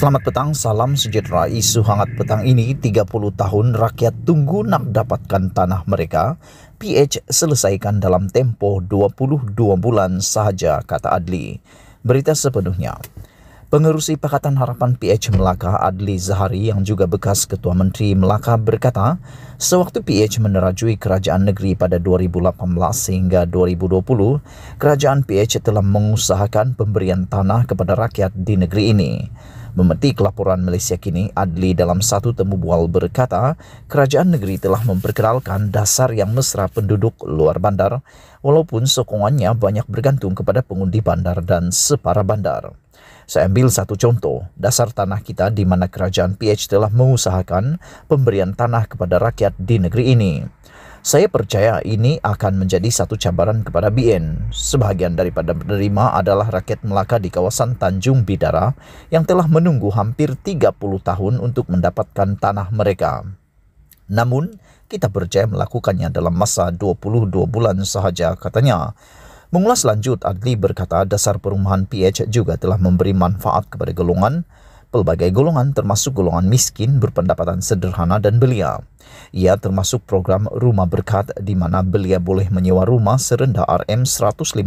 Selamat petang, salam sejahtera. Isu hangat petang ini 30 tahun rakyat tunggu nak dapatkan tanah mereka. PH selesaikan dalam tempoh 22 bulan sahaja, kata Adli. Berita sepenuhnya. Pengerusi Pakatan Harapan PH Melaka Adli Zahari yang juga bekas Ketua Menteri Melaka berkata, sewaktu PH menerajui kerajaan negeri pada 2018 sehingga 2020, kerajaan PH telah mengusahakan pemberian tanah kepada rakyat di negeri ini. Memetik laporan Malaysia kini, Adli dalam satu temu bual berkata, kerajaan negeri telah memperkenalkan dasar yang mesra penduduk luar bandar, walaupun sokongannya banyak bergantung kepada pengundi bandar dan separa bandar. Saya ambil satu contoh, dasar tanah kita di mana kerajaan PH telah mengusahakan pemberian tanah kepada rakyat di negeri ini. Saya percaya ini akan menjadi satu cabaran kepada BN. Sebahagian daripada penerima adalah rakyat Melaka di kawasan Tanjung Bidara yang telah menunggu hampir 30 tahun untuk mendapatkan tanah mereka. Namun, kita percaya melakukannya dalam masa 22 bulan sahaja, katanya. Mengulas lanjut, Adli berkata dasar perumahan PH juga telah memberi manfaat kepada golongan pelbagai golongan termasuk golongan miskin berpendapatan sederhana dan belia. Ia termasuk program Rumah Berkat di mana belia boleh menyewa rumah serendah RM150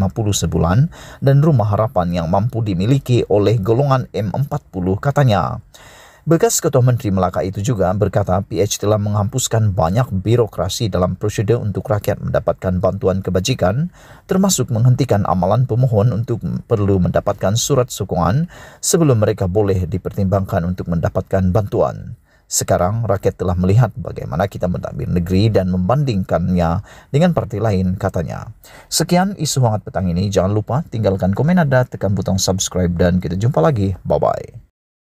sebulan dan rumah harapan yang mampu dimiliki oleh golongan M40 katanya. Bekas Ketua Menteri Melaka itu juga berkata PH telah menghapuskan banyak birokrasi dalam prosedur untuk rakyat mendapatkan bantuan kebajikan, termasuk menghentikan amalan pemohon untuk perlu mendapatkan surat sokongan sebelum mereka boleh dipertimbangkan untuk mendapatkan bantuan. Sekarang rakyat telah melihat bagaimana kita mentadbir negeri dan membandingkannya dengan parti lain katanya. Sekian isu hangat petang ini jangan lupa tinggalkan komen anda tekan butang subscribe dan kita jumpa lagi bye bye.